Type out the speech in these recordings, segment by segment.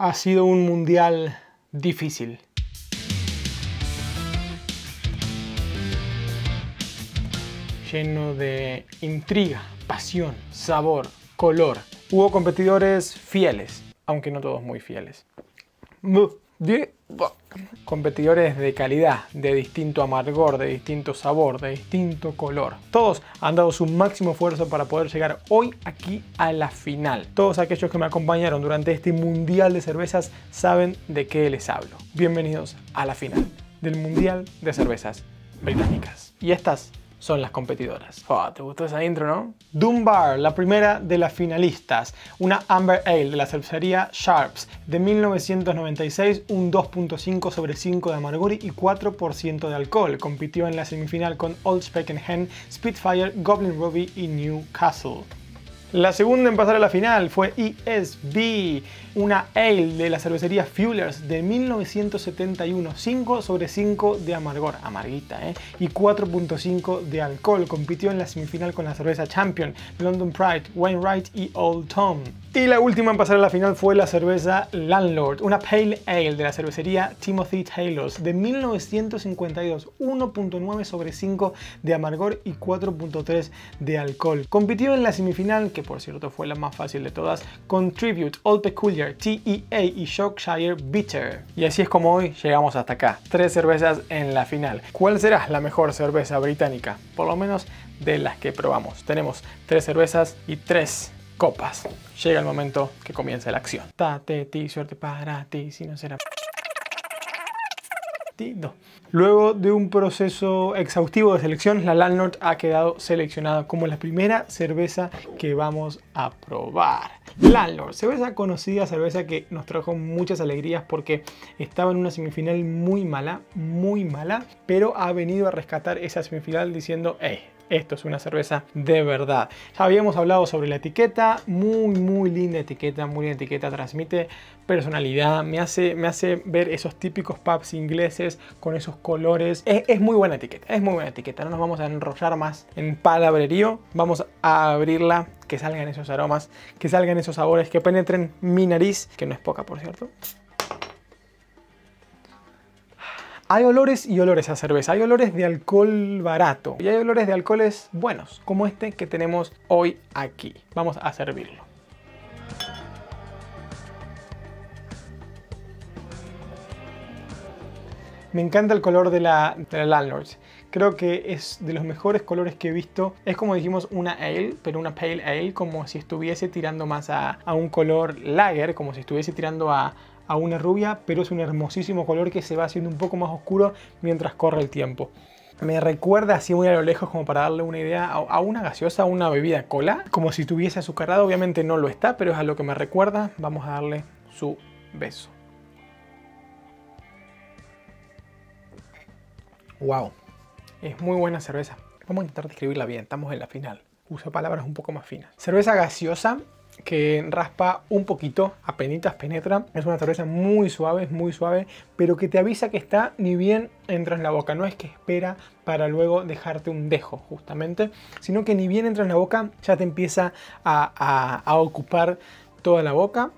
ha sido un mundial difícil. Lleno de intriga, pasión, sabor, color. Hubo competidores fieles, aunque no todos muy fieles de competidores de calidad, de distinto amargor, de distinto sabor, de distinto color. Todos han dado su máximo esfuerzo para poder llegar hoy aquí a la final. Todos aquellos que me acompañaron durante este Mundial de Cervezas saben de qué les hablo. Bienvenidos a la final del Mundial de Cervezas Británicas. Y estas son las competidoras. Oh, ¿Te gustó esa intro, no? Dunbar, la primera de las finalistas, una Amber Ale de la cervecería Sharps de 1996, un 2.5 sobre 5 de amargor y 4% de alcohol. Compitió en la semifinal con Old Speckenhen Spitfire, Goblin Ruby y Newcastle. La segunda en pasar a la final fue ESB, una ale de la cervecería Fuelers de 1971, 5 sobre 5 de amargor, amarguita, ¿eh? y 4.5 de alcohol. Compitió en la semifinal con la cerveza Champion, London Pride, Wainwright y Old Tom. Y la última en pasar a la final fue la cerveza Landlord, una pale ale de la cervecería Timothy Taylor's de 1952, 1.9 sobre 5 de amargor y 4.3 de alcohol. Compitió en la semifinal que por cierto fue la más fácil de todas, Contribute, All Peculiar, TEA y Shropshire Bitter. Y así es como hoy llegamos hasta acá, tres cervezas en la final. ¿Cuál será la mejor cerveza británica? Por lo menos de las que probamos. Tenemos tres cervezas y tres copas. Llega el momento que comienza la acción. Tate ti, suerte para ti, si no será... Luego de un proceso exhaustivo de selección, la Landlord ha quedado seleccionada como la primera cerveza que vamos a probar. Landlord, cerveza conocida, cerveza que nos trajo muchas alegrías porque estaba en una semifinal muy mala, muy mala, pero ha venido a rescatar esa semifinal diciendo, hey, esto es una cerveza de verdad. Ya habíamos hablado sobre la etiqueta, muy muy linda etiqueta, muy linda etiqueta, transmite personalidad, me hace, me hace ver esos típicos pubs ingleses con esos colores. Es, es muy buena etiqueta, es muy buena etiqueta, no nos vamos a enrollar más en palabrerío, vamos a abrirla que salgan esos aromas, que salgan esos sabores, que penetren mi nariz, que no es poca por cierto. Hay olores y olores a cerveza, hay olores de alcohol barato y hay olores de alcoholes buenos, como este que tenemos hoy aquí. Vamos a servirlo. Me encanta el color de la, Landlords. Creo que es de los mejores colores que he visto. Es como dijimos una ale, pero una pale ale, como si estuviese tirando más a, a un color lager, como si estuviese tirando a, a una rubia, pero es un hermosísimo color que se va haciendo un poco más oscuro mientras corre el tiempo. Me recuerda así muy a lo lejos como para darle una idea a una gaseosa, a una bebida cola, como si tuviese azucarado, obviamente no lo está, pero es a lo que me recuerda. Vamos a darle su beso. Wow, es muy buena cerveza. Vamos a intentar describirla bien, estamos en la final. Usa palabras un poco más finas. Cerveza gaseosa, que raspa un poquito, apenas penetra. Es una cerveza muy suave, es muy suave, pero que te avisa que está ni bien entras en la boca. No es que espera para luego dejarte un dejo, justamente, sino que ni bien entras en la boca ya te empieza a, a ocupar toda la boca.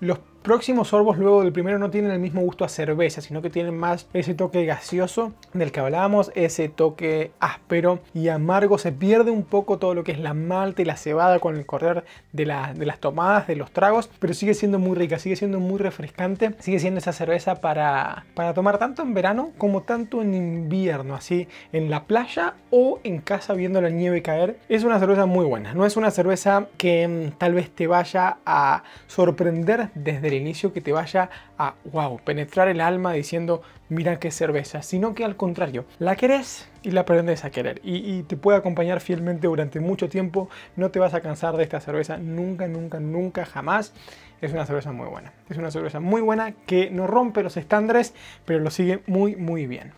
Los próximos sorbos luego del primero no tienen el mismo gusto a cerveza, sino que tienen más ese toque gaseoso del que hablábamos, ese toque áspero y amargo. Se pierde un poco todo lo que es la malta y la cebada con el correr de, las tomadas, de los tragos, pero sigue siendo muy rica, sigue siendo muy refrescante, sigue siendo esa cerveza para, para tomar tanto en verano como tanto en invierno, así en la playa o en casa viendo la nieve caer. Es una cerveza muy buena, no es una cerveza que mm, tal vez te vaya a sorprender desde inicio que te vaya a, wow, penetrar el alma diciendo, mira qué cerveza, sino que al contrario, la querés y la aprendes a querer y, te puede acompañar fielmente durante mucho tiempo, no te vas a cansar de esta cerveza nunca, nunca, nunca, jamás. Es una cerveza muy buena, es una cerveza muy buena que no rompe los estándares, pero lo sigue muy, muy bien.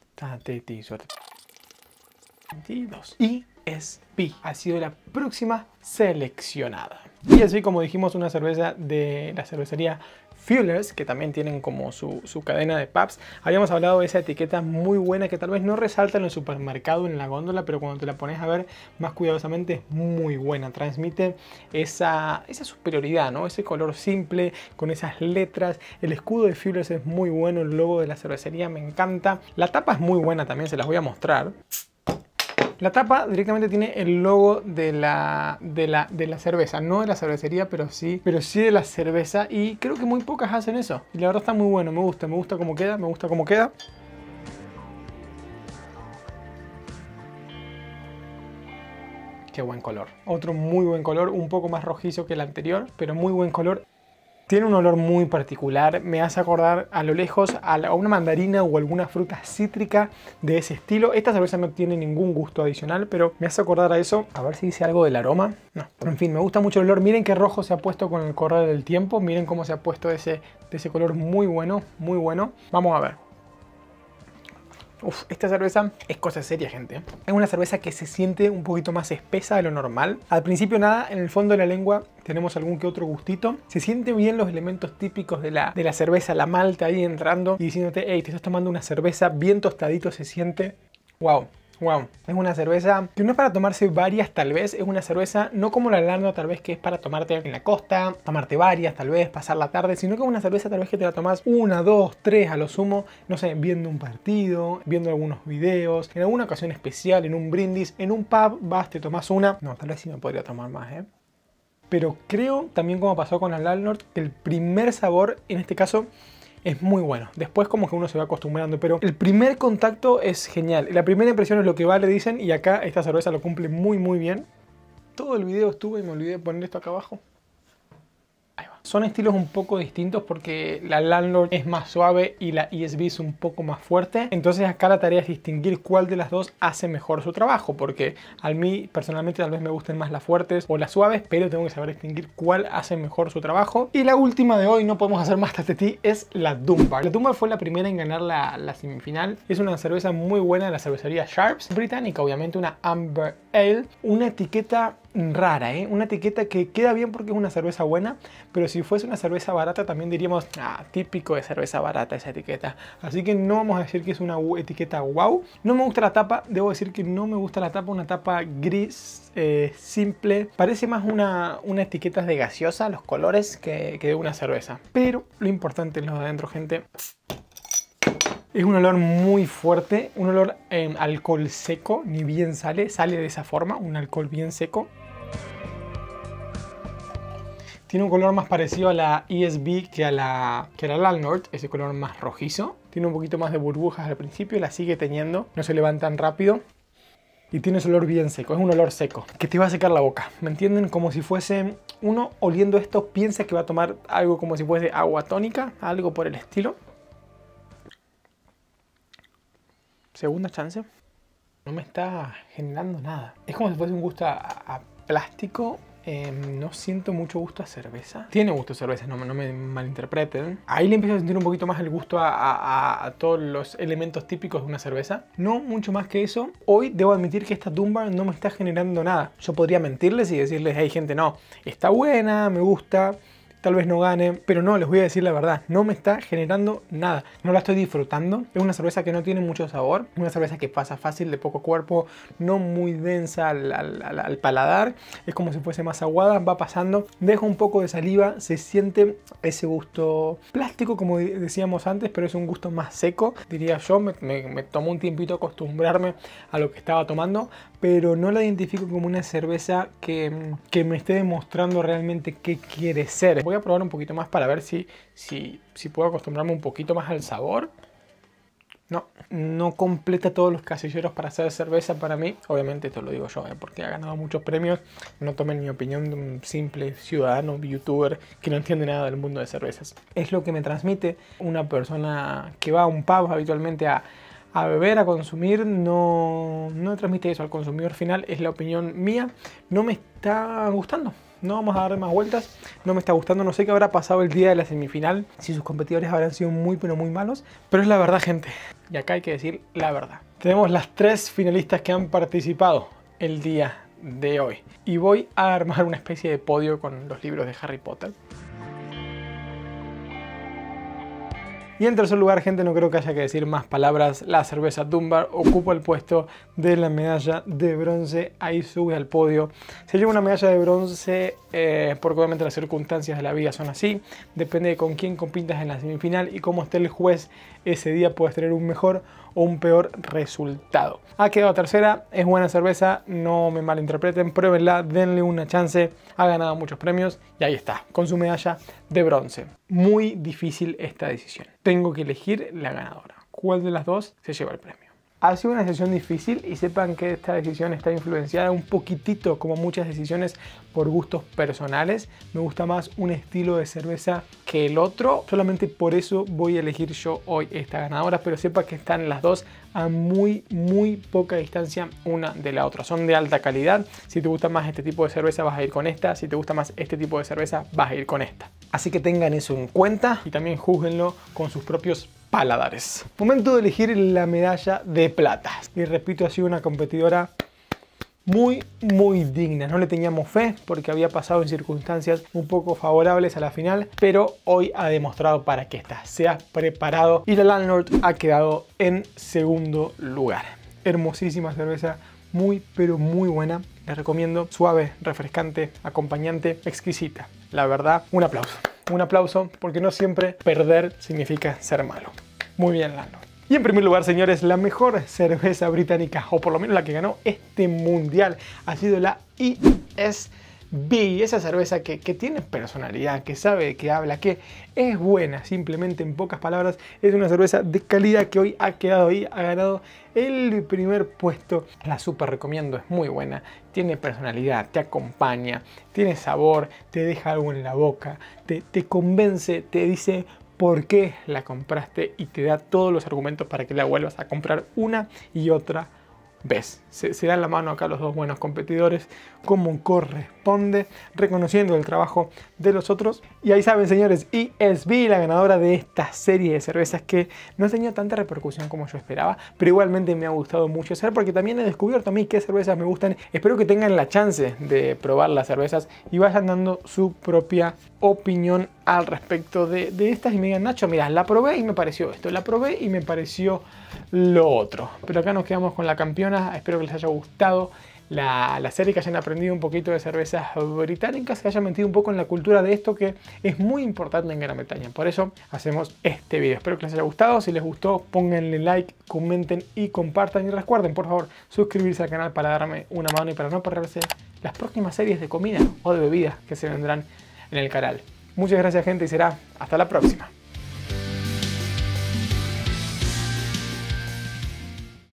Y es pi. ha sido la próxima seleccionada. Y así como dijimos, una cerveza de la cervecería Fuelers, que también tienen como su, cadena de pubs. Habíamos hablado de esa etiqueta muy buena que tal vez no resalta en el supermercado, en la góndola, pero cuando te la pones a ver más cuidadosamente es muy buena. Transmite esa, superioridad, ¿no? Ese color simple, con esas letras. El escudo de Fuelers es muy bueno, el logo de la cervecería me encanta. La tapa es muy buena también, se las voy a mostrar. La tapa directamente tiene el logo de la, de la, cerveza, no de la cervecería, pero sí, pero sí de la cerveza. Y creo que muy pocas hacen eso. Y la verdad está muy bueno, me gusta, me gusta cómo queda, me gusta cómo queda. Qué buen color. Otro muy buen color, un poco más rojizo que el anterior, pero muy buen color. Tiene un olor muy particular, me hace acordar a lo lejos a una mandarina o alguna fruta cítrica de ese estilo. Esta cerveza no tiene ningún gusto adicional, pero me hace acordar a eso. A ver si dice algo del aroma. No, pero en fin, me gusta mucho el olor. Miren qué rojo se ha puesto con el correr del tiempo. Miren cómo se ha puesto ese, ese color muy bueno, muy bueno. Vamos a ver esta cerveza es cosa seria, gente. ¿eh? Es una cerveza que se siente un poquito más espesa de lo normal. Al principio nada, en el fondo de la lengua tenemos algún que otro gustito. Se siente bien los elementos típicos de la, de la cerveza, la malta ahí entrando y diciéndote, hey, te estás tomando una cerveza bien tostadito, se siente. Wow, Wow, es una cerveza que no es para tomarse varias tal vez, es una cerveza no como la Lando tal vez que es para tomarte en la costa, tomarte varias tal vez, pasar la tarde, sino que es una cerveza tal vez que te la tomas una, dos, tres a lo sumo, no sé, viendo un partido, viendo algunos videos, en alguna ocasión especial, en un brindis, en un pub vas, te tomas una, no, tal vez sí me podría tomar más, ¿eh? Pero creo también como pasó con la Lalnord, que el primer sabor, en este caso, es muy bueno. Después como que uno se va acostumbrando, pero el primer contacto es genial. La primera impresión es lo que vale, dicen, y acá esta cerveza lo cumple muy muy bien. Todo el video estuvo y me olvidé de poner esto acá abajo. Son estilos un poco distintos porque la Landlord es más suave y la ESB es un poco más fuerte. Entonces acá la tarea es distinguir cuál de las dos hace mejor su trabajo, porque a mí personalmente tal vez me gusten más las fuertes o las suaves, pero tengo que saber distinguir cuál hace mejor su trabajo. Y la última de hoy, no podemos hacer más ti, es la Dunbar. La Dunbar fue la primera en ganar la, la semifinal. Es una cerveza muy buena de la cervecería Sharps, británica, obviamente una Amber Ale, una etiqueta rara, ¿eh? Una etiqueta que queda bien porque es una cerveza buena, pero si fuese una cerveza barata también diríamos, ah, típico de cerveza barata esa etiqueta. Así que no vamos a decir que es una etiqueta wow. No me gusta la tapa, debo decir que no me gusta la tapa, una tapa gris, eh, simple. Parece más una, etiqueta de gaseosa, los colores, que, de una cerveza. Pero lo importante es lo de adentro, gente. Es un olor muy fuerte, un olor en em, alcohol seco, ni bien sale, sale de esa forma, un alcohol bien seco. Tiene un color más parecido a la ESB que a la, que a la ese color más rojizo. Tiene un poquito más de burbujas al principio, y la sigue teniendo, no se levantan rápido. Y tiene ese olor bien seco, es un olor seco, que te va a secar la boca. ¿Me entienden? Como si fuese uno oliendo esto, piensa que va a tomar algo como si fuese agua tónica, algo por el estilo. Segunda chance. No me está generando nada. Es como si fuese un gusto a plástico Em, no siento mucho gusto a cerveza. Tiene gusto a cerveza, no, me malinterpreten. Ahí le empiezo a sentir un poquito más el gusto a, todos los elementos típicos de una cerveza. No mucho más que eso. Hoy debo admitir que esta tumba no me está generando nada. Yo podría mentirles y decirles, hay gente, no, está buena, me gusta tal vez no gane, pero no, les voy a decir la verdad, no me está generando nada, no la estoy disfrutando, es una cerveza que no tiene mucho sabor, una cerveza que pasa fácil, de poco cuerpo, no muy densa al, paladar, es como si fuese más aguada, va pasando, deja un poco de saliva, se siente ese gusto plástico como decíamos antes, pero es un gusto más seco, diría yo, me, me, tomó un tiempito acostumbrarme a lo que estaba tomando, pero no la identifico como una cerveza que, que me esté demostrando realmente qué quiere ser voy a probar un poquito más para ver si, si, si puedo acostumbrarme un poquito más al sabor. No, no completa todos los casilleros para hacer cerveza para mí. Obviamente esto lo digo yo, ¿eh? porque ha ganado muchos premios. No tomen mi opinión de un simple ciudadano, youtuber, que no entiende nada del mundo de cervezas. Es lo que me transmite una persona que va a un pub habitualmente a, a beber, a consumir, no, no transmite eso al consumidor final. Es la opinión mía. No me está gustando. No vamos a dar más vueltas. No me está gustando. No sé qué habrá pasado el día de la semifinal. Si sus competidores habrán sido muy, pero muy malos. Pero es la verdad, gente. Y acá hay que decir la verdad. Tenemos las tres finalistas que han participado el día de hoy. Y voy a armar una especie de podio con los libros de Harry Potter. Y en tercer lugar, gente, no creo que haya que decir más palabras. La cerveza Dunbar ocupa el puesto de la medalla de bronce. Ahí sube al podio. Se lleva una medalla de bronce eh, porque obviamente las circunstancias de la vida son así. Depende de con quién compitas en la semifinal y cómo esté el juez ese día. Puedes tener un mejor o un peor resultado. Ha quedado tercera. Es buena cerveza. No me malinterpreten. Pruébenla. Denle una chance. Ha ganado muchos premios. Y ahí está. Con su medalla de bronce. Muy difícil esta decisión tengo que elegir la ganadora. ¿Cuál de las dos se lleva el premio? Ha sido una decisión difícil y sepan que esta decisión está influenciada un poquitito, como muchas decisiones, por gustos personales. Me gusta más un estilo de cerveza que el otro. Solamente por eso voy a elegir yo hoy esta ganadora, pero sepa que están las dos a muy, muy poca distancia una de la otra. Son de alta calidad. Si te gusta más este tipo de cerveza vas a ir con esta. Si te gusta más este tipo de cerveza vas a ir con esta. Así que tengan eso en cuenta. Y también júzguenlo con sus propios paladares. Momento de elegir la medalla de plata. Y repito, ha sido una competidora muy, muy digna. No le teníamos fe porque había pasado en circunstancias un poco favorables a la final, pero hoy ha demostrado para qué está. Se ha preparado y la Landlord ha quedado en segundo lugar. Hermosísima cerveza, muy, pero muy buena. Les recomiendo suave, refrescante, acompañante, exquisita. La verdad, un aplauso. Un aplauso porque no siempre perder significa ser malo. Muy bien, Lalo. Y en primer lugar, señores, la mejor cerveza británica, o por lo menos la que ganó este mundial, ha sido la IS B, esa cerveza que, tiene personalidad, que sabe que habla, que es buena, simplemente en pocas palabras, es una cerveza de calidad que hoy ha quedado ahí, ha ganado el primer puesto. La super recomiendo, es muy buena, tiene personalidad, te acompaña, tiene sabor, te deja algo en la boca, te, te convence, te dice por qué la compraste y te da todos los argumentos para que la vuelvas a comprar una y otra ves, se, dan la mano acá los dos buenos competidores, como corresponde, reconociendo el trabajo de los otros. Y ahí saben, señores, ESB, la ganadora de esta serie de cervezas que no tenía tanta repercusión como yo esperaba, pero igualmente me ha gustado mucho hacer porque también he descubierto a mí qué cervezas me gustan. Espero que tengan la chance de probar las cervezas y vayan dando su propia opinión al respecto de, estas y me digan, Nacho, mira, la probé y me pareció esto, la probé y me pareció lo otro. Pero acá nos quedamos con la campeona, espero que les haya gustado la, serie, que hayan aprendido un poquito de cervezas británicas, que hayan metido un poco en la cultura de esto que es muy importante en Gran Bretaña. Por eso hacemos este video. Espero que les haya gustado. Si les gustó, pónganle like, comenten y compartan. Y recuerden, por favor, suscribirse al canal para darme una mano y para no perderse las próximas series de comida o de bebidas que se vendrán en el canal. Muchas gracias gente y será hasta la próxima.